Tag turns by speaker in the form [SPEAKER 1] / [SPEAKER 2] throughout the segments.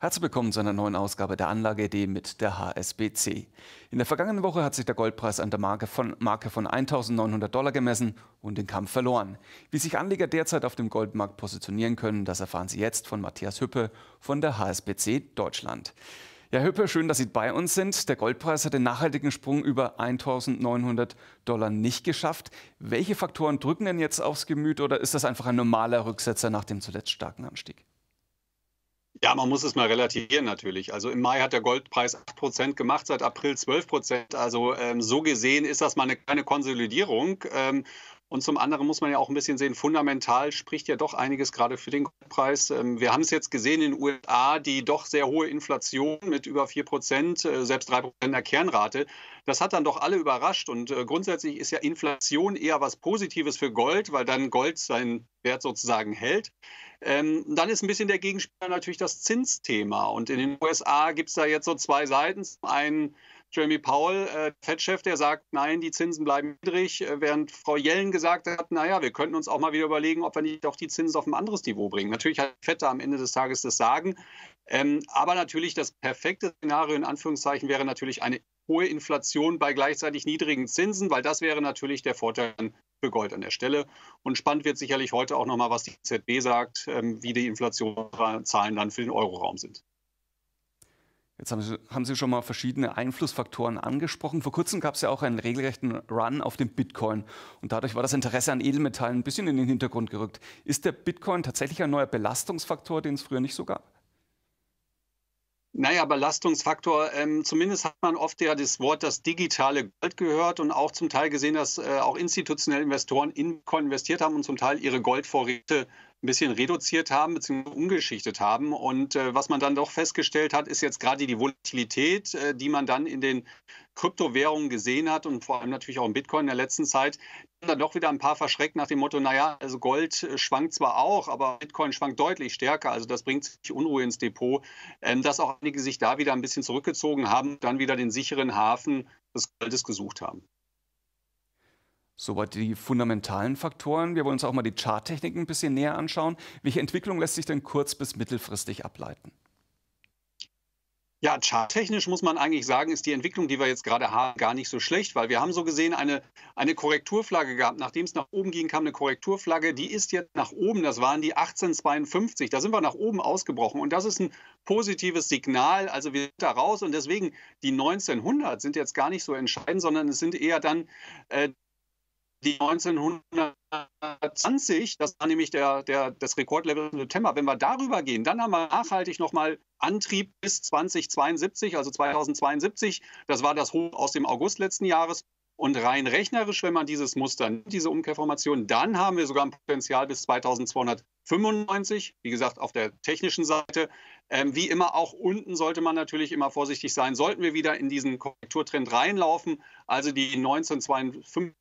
[SPEAKER 1] Herzlich willkommen zu einer neuen Ausgabe der Anlage ID mit der HSBC. In der vergangenen Woche hat sich der Goldpreis an der Marke von, Marke von 1.900 Dollar gemessen und den Kampf verloren. Wie sich Anleger derzeit auf dem Goldmarkt positionieren können, das erfahren Sie jetzt von Matthias Hüppe von der HSBC Deutschland. Ja, Hüppe, schön, dass Sie bei uns sind. Der Goldpreis hat den nachhaltigen Sprung über 1900 Dollar nicht geschafft. Welche Faktoren drücken denn jetzt aufs Gemüt oder ist das einfach ein normaler Rücksetzer nach dem zuletzt starken Anstieg?
[SPEAKER 2] Ja, man muss es mal relativieren natürlich. Also im Mai hat der Goldpreis 8% gemacht, seit April 12%. Also ähm, so gesehen ist das mal eine kleine Konsolidierung. Ähm, und zum anderen muss man ja auch ein bisschen sehen, fundamental spricht ja doch einiges gerade für den Goldpreis. Ähm, wir haben es jetzt gesehen in den USA, die doch sehr hohe Inflation mit über 4 Prozent, äh, selbst 3 Prozent der Kernrate. Das hat dann doch alle überrascht. Und äh, grundsätzlich ist ja Inflation eher was Positives für Gold, weil dann Gold seinen Wert sozusagen hält. Ähm, dann ist ein bisschen der Gegenspieler natürlich das Zinsthema. Und in den USA gibt es da jetzt so zwei Seiten. Zum einen Jeremy Powell, äh, Fed-Chef, der sagt, nein, die Zinsen bleiben niedrig, äh, während Frau Yellen gesagt hat, naja, wir könnten uns auch mal wieder überlegen, ob wir nicht auch die Zinsen auf ein anderes Niveau bringen. Natürlich hat Fed da am Ende des Tages das Sagen. Ähm, aber natürlich das perfekte Szenario in Anführungszeichen wäre natürlich eine hohe Inflation bei gleichzeitig niedrigen Zinsen, weil das wäre natürlich der Vorteil für Gold an der Stelle. Und spannend wird sicherlich heute auch nochmal, was die ZB sagt, ähm, wie die Inflationszahlen dann für den Euroraum sind.
[SPEAKER 1] Jetzt haben Sie, haben Sie, schon mal verschiedene Einflussfaktoren angesprochen. Vor kurzem gab es ja auch einen regelrechten Run auf den Bitcoin und dadurch war das Interesse an Edelmetallen ein bisschen in den Hintergrund gerückt. Ist der Bitcoin tatsächlich ein neuer Belastungsfaktor, den es früher nicht so gab?
[SPEAKER 2] Naja, Belastungsfaktor. Ähm, zumindest hat man oft ja das Wort das digitale Gold gehört und auch zum Teil gesehen, dass äh, auch institutionelle Investoren in Bitcoin investiert haben und zum Teil ihre Goldvorräte ein bisschen reduziert haben bzw. umgeschichtet haben. Und äh, was man dann doch festgestellt hat, ist jetzt gerade die Volatilität, äh, die man dann in den Kryptowährungen gesehen hat und vor allem natürlich auch im Bitcoin in der letzten Zeit, dann doch wieder ein paar verschreckt nach dem Motto, naja, also Gold äh, schwankt zwar auch, aber Bitcoin schwankt deutlich stärker. Also das bringt sich Unruhe ins Depot, ähm, dass auch einige sich da wieder ein bisschen zurückgezogen haben, dann wieder den sicheren Hafen des Goldes gesucht haben.
[SPEAKER 1] Soweit die fundamentalen Faktoren. Wir wollen uns auch mal die Charttechniken ein bisschen näher anschauen. Welche Entwicklung lässt sich denn kurz- bis mittelfristig ableiten?
[SPEAKER 2] Ja, charttechnisch muss man eigentlich sagen, ist die Entwicklung, die wir jetzt gerade haben, gar nicht so schlecht, weil wir haben so gesehen eine, eine Korrekturflagge gehabt. Nachdem es nach oben ging, kam eine Korrekturflagge, die ist jetzt nach oben, das waren die 1852, da sind wir nach oben ausgebrochen und das ist ein positives Signal, also wir sind da raus und deswegen die 1900 sind jetzt gar nicht so entscheidend, sondern es sind eher dann äh, die 1920, das war nämlich der, der, das Rekordlevel im September, wenn wir darüber gehen, dann haben wir nachhaltig nochmal Antrieb bis 2072, also 2072. Das war das Hoch aus dem August letzten Jahres. Und rein rechnerisch, wenn man dieses Muster diese Umkehrformation, dann haben wir sogar ein Potenzial bis 2295. Wie gesagt, auf der technischen Seite. Ähm, wie immer, auch unten sollte man natürlich immer vorsichtig sein. Sollten wir wieder in diesen Korrekturtrend reinlaufen, also die 1952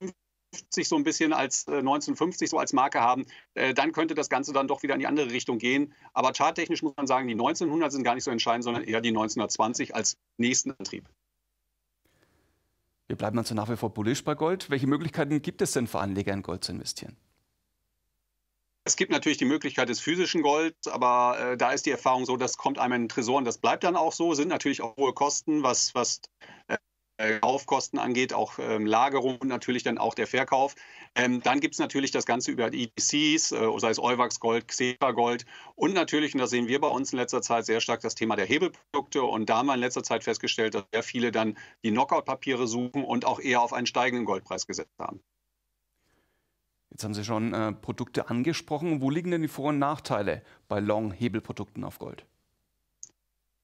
[SPEAKER 2] 50 so ein bisschen als äh, 1950 so als Marke haben, äh, dann könnte das Ganze dann doch wieder in die andere Richtung gehen. Aber charttechnisch muss man sagen, die 1900 sind gar nicht so entscheidend, sondern eher die 1920 als nächsten Antrieb.
[SPEAKER 1] Wir bleiben also nach wie vor bullisch bei Gold. Welche Möglichkeiten gibt es denn für Anleger in Gold zu investieren?
[SPEAKER 2] Es gibt natürlich die Möglichkeit des physischen Golds, aber äh, da ist die Erfahrung so, das kommt einem in den Tresor und das bleibt dann auch so. Sind natürlich auch hohe Kosten, was, was äh, äh, Kaufkosten angeht, auch ähm, Lagerung und natürlich dann auch der Verkauf. Ähm, dann gibt es natürlich das Ganze über EDCs, e äh, sei es Euwax Gold, Xepa Gold und natürlich, und das sehen wir bei uns in letzter Zeit sehr stark, das Thema der Hebelprodukte. Und da haben wir in letzter Zeit festgestellt, dass sehr viele dann die Knockout-Papiere suchen und auch eher auf einen steigenden Goldpreis gesetzt haben.
[SPEAKER 1] Jetzt haben Sie schon äh, Produkte angesprochen. Wo liegen denn die Vor- und Nachteile bei Long-Hebelprodukten auf Gold?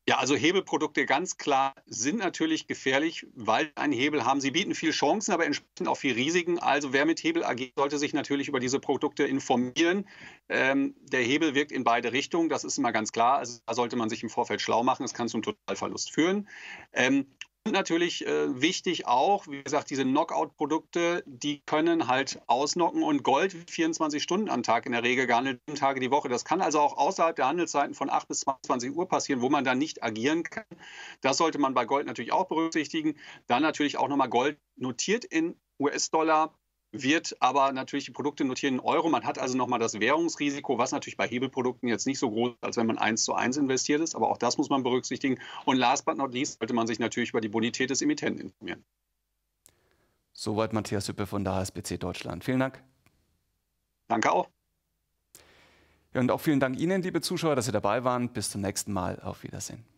[SPEAKER 2] Ja, also Hebelprodukte ganz klar sind natürlich gefährlich, weil einen Hebel haben. Sie bieten viel Chancen, aber entsprechend auch viel Risiken. Also wer mit Hebel agiert, sollte sich natürlich über diese Produkte informieren. Ähm, der Hebel wirkt in beide Richtungen, das ist immer ganz klar. Also da sollte man sich im Vorfeld schlau machen. Es kann zum Totalverlust führen. Ähm, und natürlich äh, wichtig auch, wie gesagt, diese Knockout-Produkte, die können halt ausnocken und Gold 24 Stunden am Tag in der Regel gehandelt, sieben Tage die Woche. Das kann also auch außerhalb der Handelszeiten von 8 bis 22 Uhr passieren, wo man dann nicht agieren kann. Das sollte man bei Gold natürlich auch berücksichtigen. Dann natürlich auch nochmal Gold notiert in US-Dollar wird aber natürlich die Produkte notieren in Euro. Man hat also nochmal das Währungsrisiko, was natürlich bei Hebelprodukten jetzt nicht so groß ist, als wenn man eins zu eins investiert ist. Aber auch das muss man berücksichtigen. Und last but not least sollte man sich natürlich über die Bonität des Emittenten informieren.
[SPEAKER 1] Soweit Matthias Hüppe von der HSBC Deutschland. Vielen Dank. Danke auch. Ja, und auch vielen Dank Ihnen, liebe Zuschauer, dass Sie dabei waren. Bis zum nächsten Mal. Auf Wiedersehen.